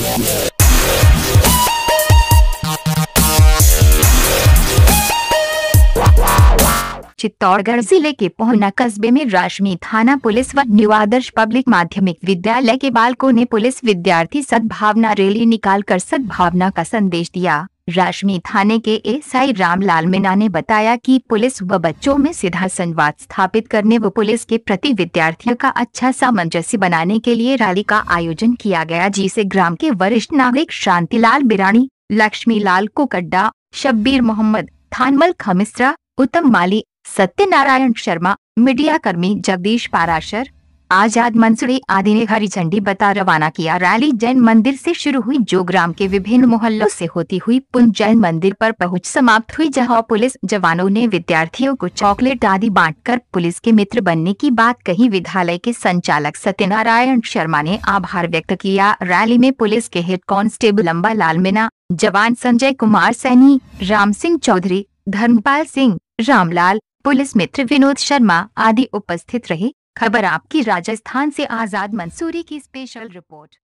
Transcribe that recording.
yeah. Chittorgarh जिले के पोहना कस्बे में राशमी थाना पुलिस व न्यू आदर्श पब्लिक माध्यमिक विद्यालय के बालकों ने पुलिस विद्यार्थी सद्भावना रैली निकाल कर सद्भावना का संदेश दिया राशमी थाने के एसआई रामलाल मीना ने बताया कि पुलिस व बच्चों में सीधा संवाद स्थापित करने व पुलिस के प्रति विद्यार्थियों का अच्छा सामंजस्य बनाने के लिए रैली का आयोजन किया गया जिसे ग्राम के वरिष्ठ नागरिक शांतिलाल बिरानी लक्ष्मी लाल कोकड्डा शब्बीर मोहम्मद थानमल खमिस्रा उत्तम माली सत्यनारायण शर्मा मीडिया कर्मी जगदीश पाराशर आजाद मंसूरी आदि ने हरी झंडी बता रवाना किया रैली जैन मंदिर से शुरू हुई जो ग्राम के विभिन्न मोहल्लों से होती हुई पुनः जैन मंदिर पर पहुंच समाप्त हुई जहां पुलिस जवानों ने विद्यार्थियों को चॉकलेट आदि बांटकर पुलिस के मित्र बनने की बात कही विद्यालय के संचालक सत्यनारायण शर्मा ने आभार व्यक्त किया रैली में पुलिस के हेड कांस्टेबल अम्बा लाल मीना जवान संजय कुमार सैनी राम सिंह चौधरी धर्मपाल सिंह रामलाल पुलिस मित्र विनोद शर्मा आदि उपस्थित रहे खबर आपकी राजस्थान से आजाद मंसूरी की स्पेशल रिपोर्ट